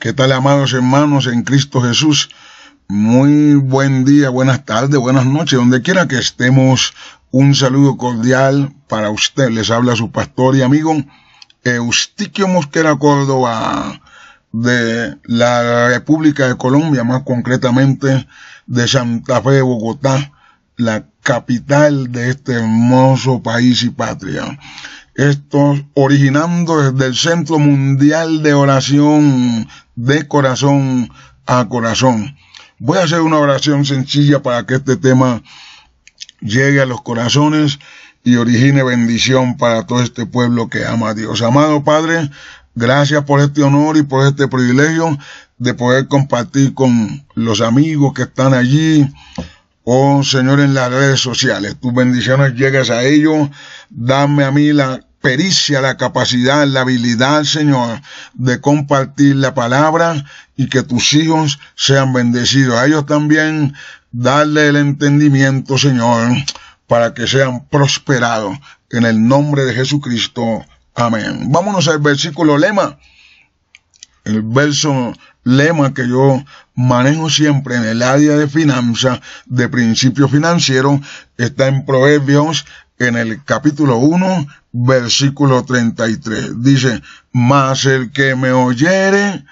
¿Qué tal, amados hermanos en Cristo Jesús? Muy buen día, buenas tardes, buenas noches, donde quiera que estemos. Un saludo cordial para usted. Les habla su pastor y amigo Eustiquio Mosquera Córdoba de la República de Colombia, más concretamente de Santa Fe de Bogotá, la capital de este hermoso país y patria. Esto originando desde el Centro Mundial de Oración de corazón a corazón. Voy a hacer una oración sencilla para que este tema llegue a los corazones y origine bendición para todo este pueblo que ama a Dios. Amado Padre, gracias por este honor y por este privilegio de poder compartir con los amigos que están allí. o oh, Señor, en las redes sociales, tus bendiciones llegas a ellos. Dame a mí la pericia, la capacidad, la habilidad, Señor, de compartir la palabra y que tus hijos sean bendecidos. A ellos también darle el entendimiento, Señor, para que sean prosperados en el nombre de Jesucristo. Amén. Vámonos al versículo lema. El verso lema que yo manejo siempre en el área de finanzas, de principios financieros, está en Proverbios en el capítulo 1, versículo 33. Dice, mas el que me oyere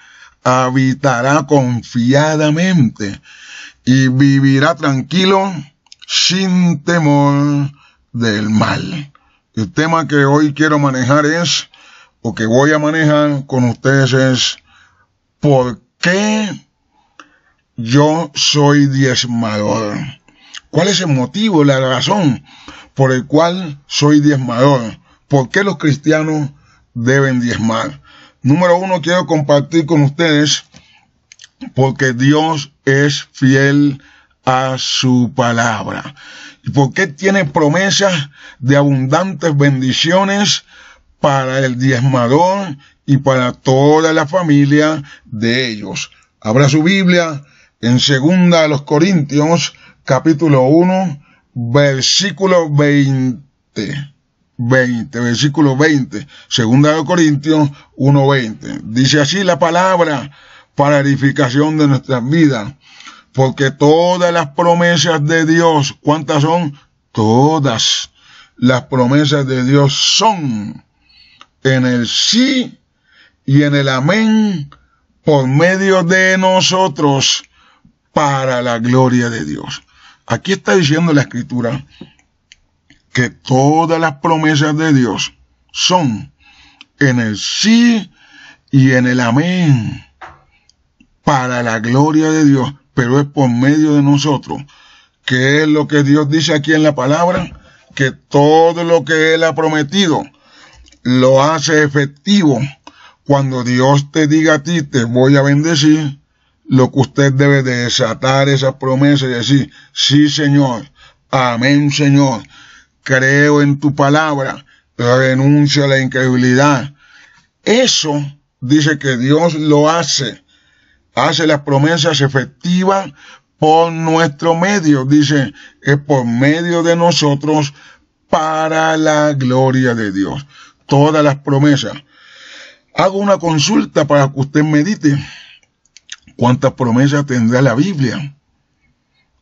habitará confiadamente y vivirá tranquilo sin temor del mal. El tema que hoy quiero manejar es, o que voy a manejar con ustedes es, ¿por qué yo soy diezmador? ¿Cuál es el motivo, la razón por el cual soy diezmador. ¿Por qué los cristianos deben diezmar? Número uno, quiero compartir con ustedes porque Dios es fiel a su palabra. ¿Y porque tiene promesas de abundantes bendiciones para el diezmador y para toda la familia de ellos? Abra su Biblia en segunda a los Corintios, capítulo 1, versículo 20. 20, versículo 20, segunda de Corintios veinte, Dice así la palabra para edificación de nuestras vidas, porque todas las promesas de Dios, ¿cuántas son? Todas las promesas de Dios son en el sí y en el amén por medio de nosotros para la gloria de Dios. Aquí está diciendo la escritura que todas las promesas de Dios son en el sí y en el amén para la gloria de Dios, pero es por medio de nosotros. ¿Qué es lo que Dios dice aquí en la palabra? Que todo lo que Él ha prometido lo hace efectivo. Cuando Dios te diga a ti, te voy a bendecir, lo que usted debe de desatar esas promesas y decir, sí Señor, amén Señor, creo en tu palabra, renuncio a la incredulidad. Eso dice que Dios lo hace, hace las promesas efectivas por nuestro medio, dice, es por medio de nosotros para la gloria de Dios. Todas las promesas. Hago una consulta para que usted medite. ¿Cuántas promesas tendrá la Biblia?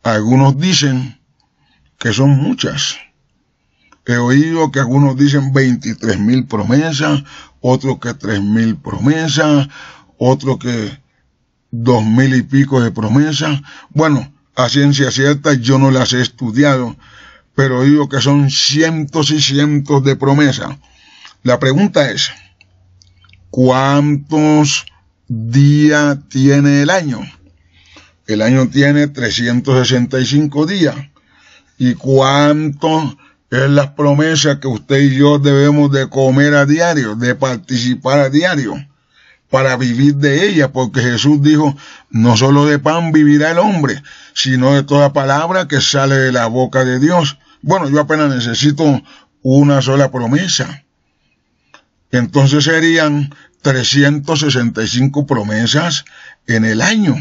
Algunos dicen que son muchas. He oído que algunos dicen 23 mil promesas, otros que 3.000 mil promesas, otros que dos mil y pico de promesas. Bueno, a ciencia cierta yo no las he estudiado, pero digo que son cientos y cientos de promesas. La pregunta es, ¿cuántos día tiene el año. El año tiene 365 días. ¿Y cuánto es las promesas que usted y yo debemos de comer a diario, de participar a diario, para vivir de ella? Porque Jesús dijo, no solo de pan vivirá el hombre, sino de toda palabra que sale de la boca de Dios. Bueno, yo apenas necesito una sola promesa. Entonces serían 365 promesas en el año.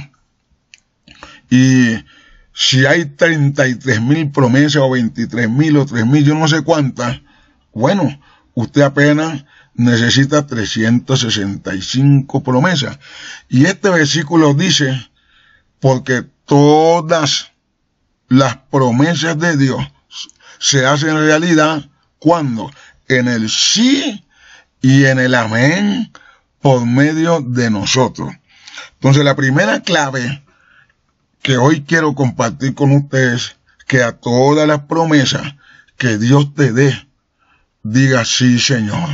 Y si hay 33 mil promesas o 23 mil o tres mil, yo no sé cuántas, bueno, usted apenas necesita 365 promesas. Y este versículo dice, porque todas las promesas de Dios se hacen realidad cuando en el sí y en el amén por medio de nosotros. Entonces la primera clave que hoy quiero compartir con ustedes, que a todas las promesas que Dios te dé, diga sí Señor.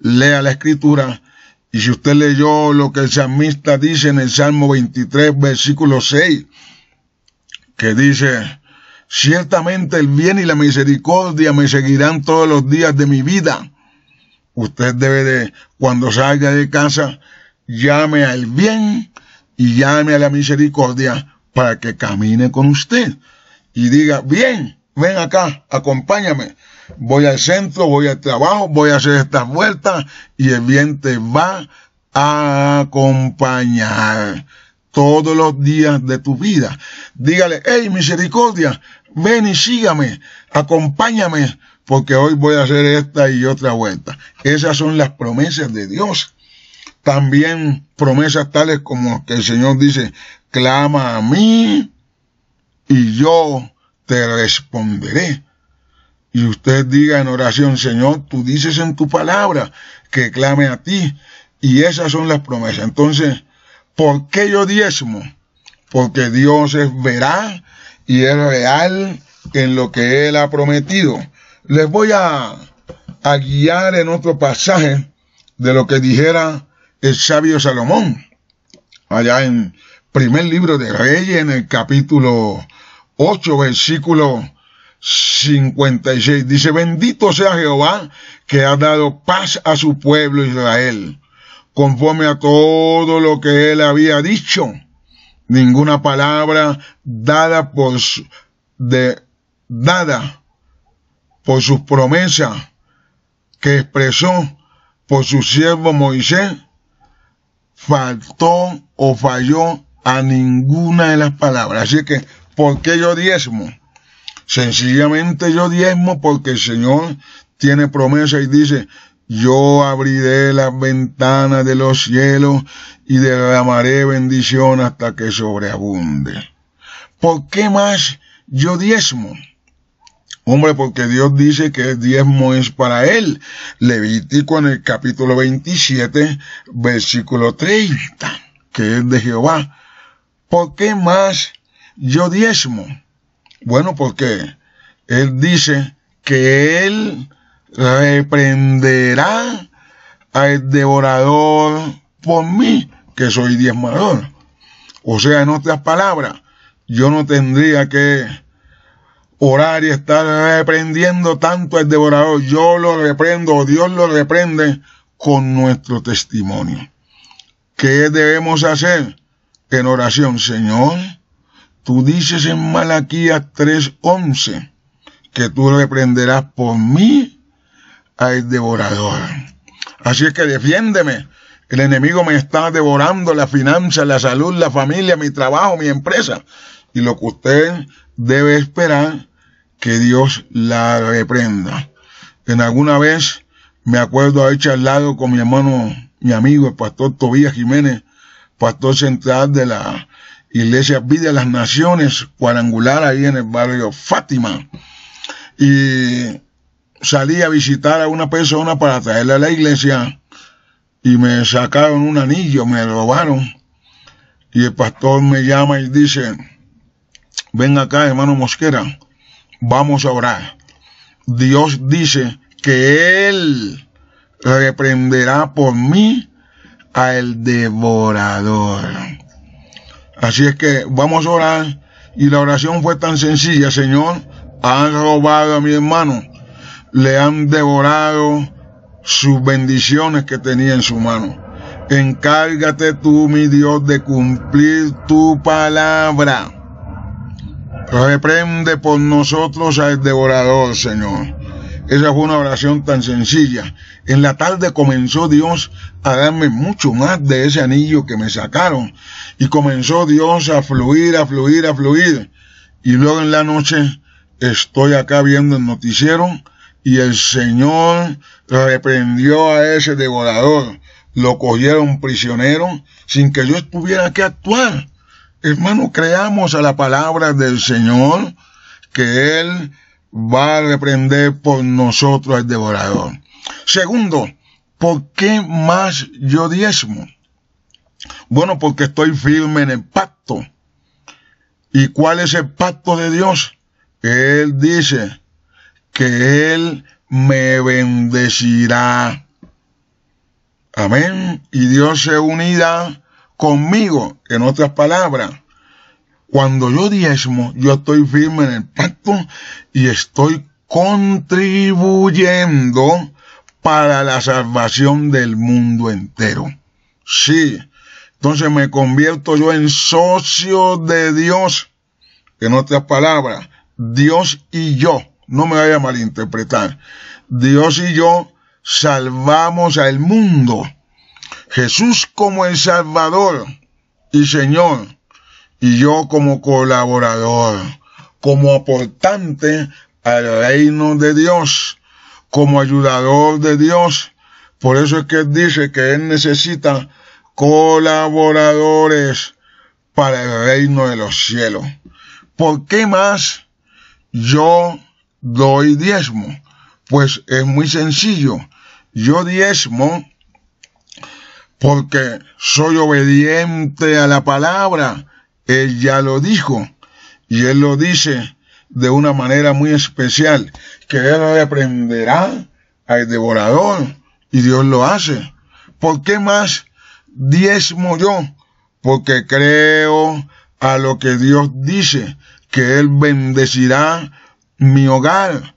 Lea la escritura y si usted leyó lo que el salmista dice en el Salmo 23, versículo 6, que dice, ciertamente el bien y la misericordia me seguirán todos los días de mi vida usted debe de, cuando salga de casa, llame al bien y llame a la misericordia para que camine con usted. Y diga, bien, ven acá, acompáñame. Voy al centro, voy al trabajo, voy a hacer estas vueltas y el bien te va a acompañar todos los días de tu vida. Dígale, hey, misericordia, ven y sígame, acompáñame, porque hoy voy a hacer esta y otra vuelta. Esas son las promesas de Dios. También promesas tales como que el Señor dice, clama a mí y yo te responderé. Y usted diga en oración, Señor, tú dices en tu palabra que clame a ti. Y esas son las promesas. Entonces, ¿por qué yo diezmo? Porque Dios es verá y es real en lo que Él ha prometido. Les voy a, guiar en otro pasaje de lo que dijera el sabio Salomón, allá en primer libro de Reyes, en el capítulo 8, versículo 56. Dice, bendito sea Jehová que ha dado paz a su pueblo Israel, conforme a todo lo que él había dicho. Ninguna palabra dada por, de, dada por sus promesas que expresó por su siervo Moisés, faltó o falló a ninguna de las palabras. Así que, ¿por qué yo diezmo? Sencillamente yo diezmo porque el Señor tiene promesa y dice, yo abriré las ventanas de los cielos y derramaré bendición hasta que sobreabunde. ¿Por qué más yo diezmo? Hombre, porque Dios dice que el diezmo es para él. Levítico en el capítulo 27, versículo 30, que es de Jehová. ¿Por qué más yo diezmo? Bueno, porque él dice que él reprenderá al devorador por mí, que soy diezmador. O sea, en otras palabras, yo no tendría que orar y estar reprendiendo tanto al devorador. Yo lo reprendo, Dios lo reprende con nuestro testimonio. ¿Qué debemos hacer? En oración, Señor, tú dices en Malaquías 3:11 que tú reprenderás por mí al devorador. Así es que defiéndeme. El enemigo me está devorando la finanza, la salud, la familia, mi trabajo, mi empresa. Y lo que usted debe esperar que Dios la reprenda. En alguna vez me acuerdo haber charlado con mi hermano, mi amigo, el pastor Tobías Jiménez, pastor central de la Iglesia Vida de las Naciones, cuadrangular ahí en el barrio Fátima. Y salí a visitar a una persona para traerla a la iglesia y me sacaron un anillo, me robaron. Y el pastor me llama y dice, venga acá, hermano Mosquera, vamos a orar. Dios dice que Él reprenderá por mí al devorador. Así es que vamos a orar. Y la oración fue tan sencilla, Señor, han robado a mi hermano, le han devorado sus bendiciones que tenía en su mano. Encárgate tú, mi Dios, de cumplir tu palabra. Reprende por nosotros al devorador, Señor. Esa fue una oración tan sencilla. En la tarde comenzó Dios a darme mucho más de ese anillo que me sacaron. Y comenzó Dios a fluir, a fluir, a fluir. Y luego en la noche estoy acá viendo el noticiero y el Señor reprendió a ese devorador. Lo cogieron prisionero sin que yo tuviera que actuar. Hermano, creamos a la palabra del Señor que Él va a reprender por nosotros al devorador. Segundo, ¿por qué más yo diezmo? Bueno, porque estoy firme en el pacto. ¿Y cuál es el pacto de Dios? Él dice que Él me bendecirá. Amén. Y Dios se unirá conmigo. En otras palabras, cuando yo diezmo, yo estoy firme en el pacto y estoy contribuyendo para la salvación del mundo entero. Sí, entonces me convierto yo en socio de Dios. En otras palabras, Dios y yo, no me vaya a malinterpretar, Dios y yo salvamos al mundo. Jesús como el Salvador y Señor, y yo como colaborador, como aportante al reino de Dios, como ayudador de Dios. Por eso es que él dice que él necesita colaboradores para el reino de los cielos. ¿Por qué más yo doy diezmo? Pues es muy sencillo. Yo diezmo porque soy obediente a la palabra. Él ya lo dijo. Y él lo dice de una manera muy especial, que él aprenderá al devorador. Y Dios lo hace. ¿Por qué más diezmo yo? Porque creo a lo que Dios dice, que Él bendecirá mi hogar,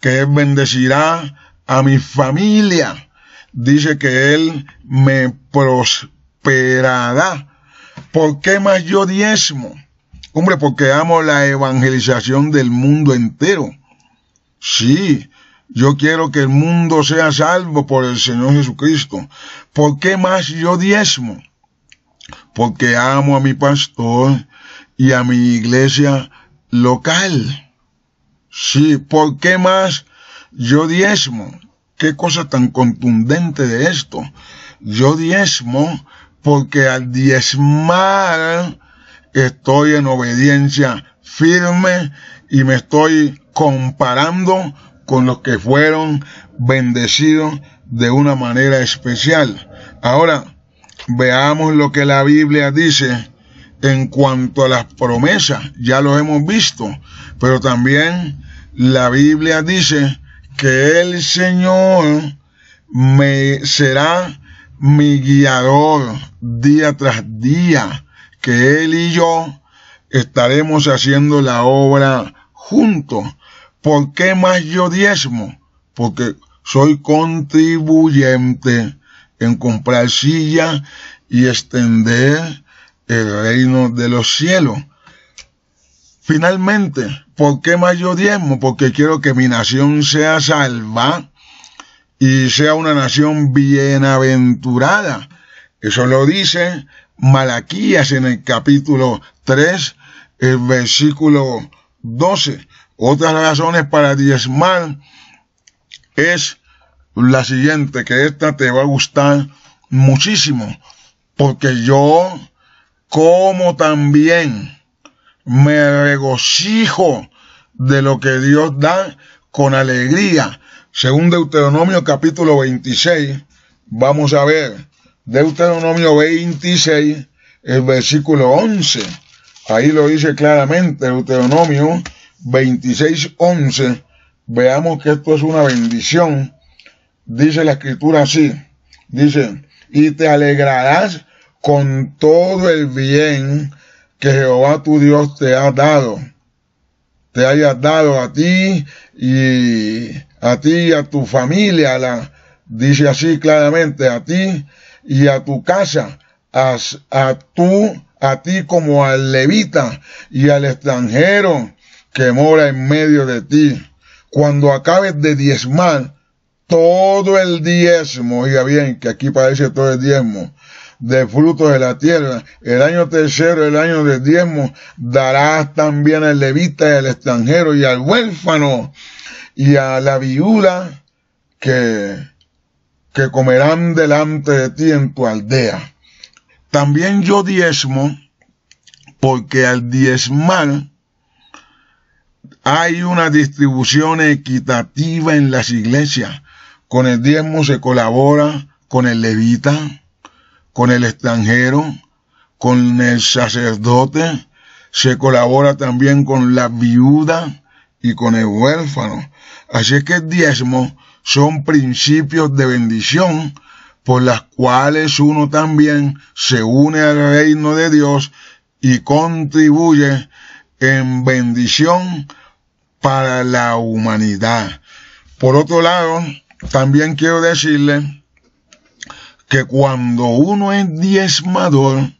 que Él bendecirá a mi familia, dice que Él me prosperará. ¿Por qué más yo diezmo? Hombre, porque amo la evangelización del mundo entero. Sí, yo quiero que el mundo sea salvo por el Señor Jesucristo. ¿Por qué más yo diezmo? Porque amo a mi pastor y a mi iglesia local. Sí, ¿por qué más yo diezmo? qué cosa tan contundente de esto. Yo diezmo porque al diezmar estoy en obediencia firme y me estoy comparando con los que fueron bendecidos de una manera especial. Ahora, veamos lo que la Biblia dice en cuanto a las promesas. Ya lo hemos visto, pero también la Biblia dice que el Señor me será mi guiador día tras día, que Él y yo estaremos haciendo la obra juntos. ¿Por qué más yo diezmo? Porque soy contribuyente en comprar silla y extender el reino de los cielos. Finalmente, ¿por qué mayor diezmo? Porque quiero que mi nación sea salva y sea una nación bienaventurada. Eso lo dice Malaquías en el capítulo 3, el versículo 12. Otras razones para diezmar es la siguiente, que esta te va a gustar muchísimo, porque yo como también me regocijo de lo que Dios da con alegría. Según Deuteronomio capítulo 26, vamos a ver Deuteronomio 26, el versículo 11. Ahí lo dice claramente Deuteronomio 26, 11. Veamos que esto es una bendición. Dice la escritura así. Dice, y te alegrarás con todo el bien que Jehová tu Dios te ha dado, te haya dado a ti y a ti y a tu familia, dice así claramente, a ti y a tu casa, a, tú, a ti como al levita y al extranjero que mora en medio de ti. Cuando acabes de diezmar todo el diezmo, oiga bien, que aquí parece todo el diezmo, de frutos de la tierra. El año tercero, el año de diezmo, darás también al levita y al extranjero y al huérfano y a la viuda que, que comerán delante de ti en tu aldea. También yo diezmo, porque al diezmar hay una distribución equitativa en las iglesias. Con el diezmo se colabora con el levita, con el extranjero, con el sacerdote, se colabora también con la viuda y con el huérfano. Así que el diezmo son principios de bendición por las cuales uno también se une al reino de Dios y contribuye en bendición para la humanidad. Por otro lado, también quiero decirle que cuando uno es diezmador,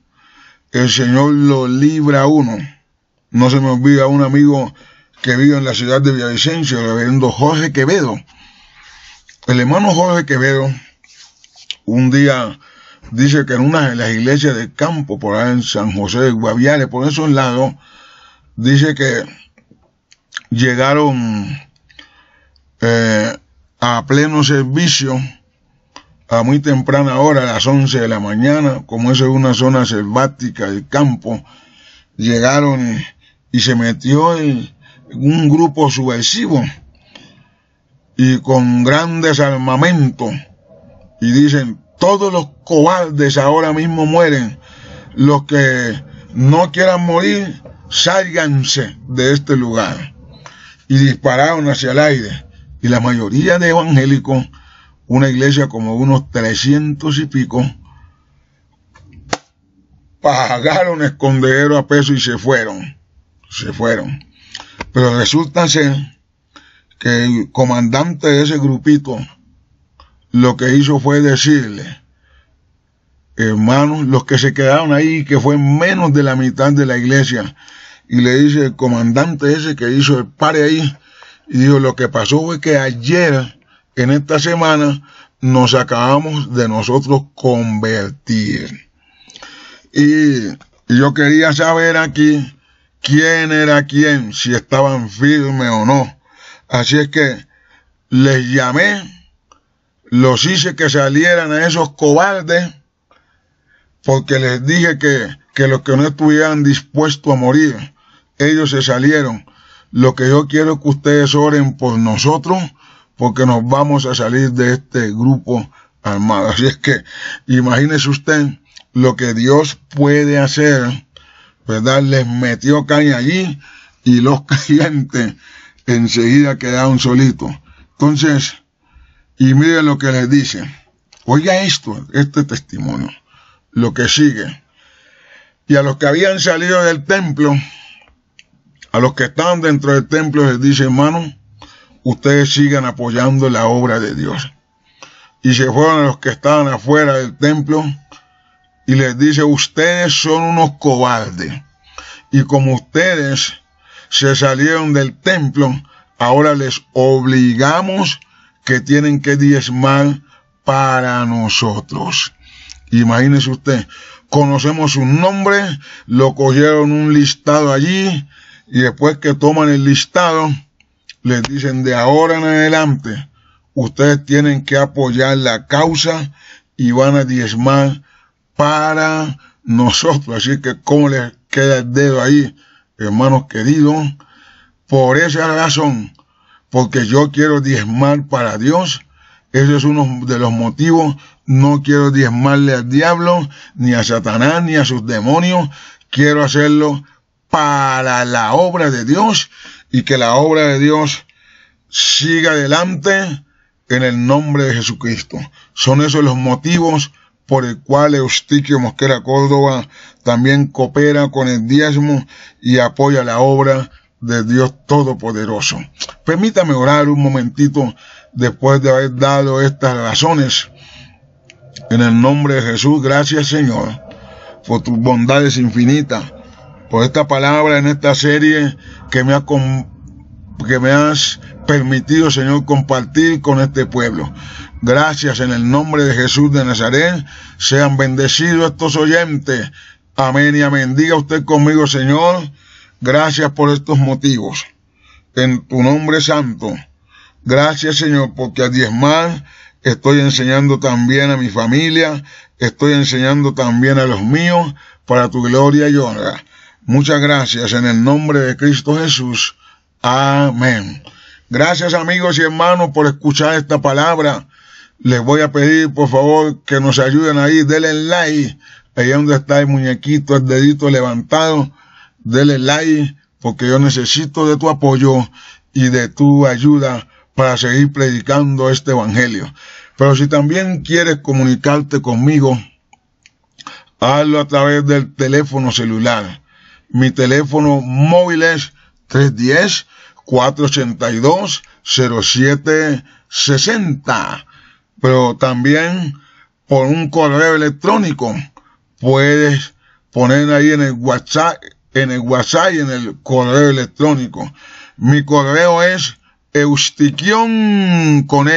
el Señor lo libra a uno. No se me olvida un amigo que vive en la ciudad de Villavicencio, el reverendo Jorge Quevedo. El hermano Jorge Quevedo un día dice que en una de las iglesias del campo, por ahí en San José de Guaviare, por esos lados, dice que llegaron eh, a pleno servicio muy temprana hora, a las 11 de la mañana, como eso es una zona selvática del campo, llegaron y, se metió en un grupo subversivo y con gran desarmamento y dicen todos los cobardes ahora mismo mueren los que no quieran morir sálganse de este lugar y dispararon hacia el aire y la mayoría de evangélicos una iglesia como unos 300 y pico, pagaron escondedero a peso y se fueron, se fueron. Pero resulta ser que el comandante de ese grupito lo que hizo fue decirle, hermanos, los que se quedaron ahí, que fue menos de la mitad de la iglesia, y le dice el comandante ese que hizo el pare ahí, y dijo, lo que pasó fue que ayer en esta semana nos acabamos de nosotros convertir. Y yo quería saber aquí quién era quién, si estaban firmes o no. Así es que les llamé, los hice que salieran a esos cobardes, porque les dije que, los que no estuvieran dispuestos a morir, ellos se salieron. Lo que yo quiero es que ustedes oren por nosotros porque nos vamos a salir de este grupo armado. Así es que imagínese usted lo que Dios puede hacer, ¿verdad? Pues les metió caña allí y los creyentes enseguida quedaron solitos. Entonces, y miren lo que les dice. Oiga esto, este testimonio, lo que sigue. Y a los que habían salido del templo, a los que estaban dentro del templo, les dice, hermano, ustedes sigan apoyando la obra de Dios. Y se fueron los que estaban afuera del templo y les dice, ustedes son unos cobardes. Y como ustedes se salieron del templo, ahora les obligamos que tienen que diezmar para nosotros. Imagínese usted, conocemos su nombre, lo cogieron un listado allí y después que toman el listado, les dicen de ahora en adelante, ustedes tienen que apoyar la causa y van a diezmar para nosotros. Así que, ¿cómo les queda el dedo ahí, hermanos queridos? Por esa razón, porque yo quiero diezmar para Dios, ese es uno de los motivos. No quiero diezmarle al diablo, ni a Satanás, ni a sus demonios. Quiero hacerlo para la obra de Dios y que la obra de Dios siga adelante en el nombre de Jesucristo. Son esos los motivos por el cual Eustiquio Mosquera Córdoba también coopera con el diezmo y apoya la obra de Dios Todopoderoso. Permítame orar un momentito después de haber dado estas razones. En el nombre de Jesús, gracias Señor por tus bondades infinitas, por esta palabra en esta serie que me, ha, que me has permitido, Señor, compartir con este pueblo. Gracias en el nombre de Jesús de Nazaret. Sean bendecidos estos oyentes. Amén y amén. Diga usted conmigo, Señor, gracias por estos motivos. En tu nombre santo. Gracias, Señor, porque a más estoy enseñando también a mi familia, estoy enseñando también a los míos para tu gloria y honra. Muchas gracias en el nombre de Cristo Jesús. Amén. Gracias amigos y hermanos por escuchar esta palabra. Les voy a pedir por favor que nos ayuden ahí. Denle like. Ahí donde está el muñequito, el dedito levantado. Denle like porque yo necesito de tu apoyo y de tu ayuda para seguir predicando este evangelio. Pero si también quieres comunicarte conmigo, hazlo a través del teléfono celular mi teléfono móvil es 310-482-0760. Pero también por un correo electrónico puedes poner ahí en el WhatsApp, en el WhatsApp y en el correo electrónico. Mi correo es eustiquion con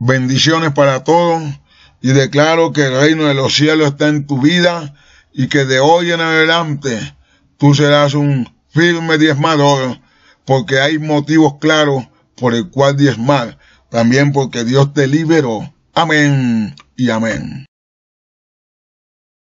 Bendiciones para todos y declaro que el reino de los cielos está en tu vida y que de hoy en adelante tú serás un firme diezmador porque hay motivos claros por el cual diezmar, también porque Dios te liberó. Amén y amén.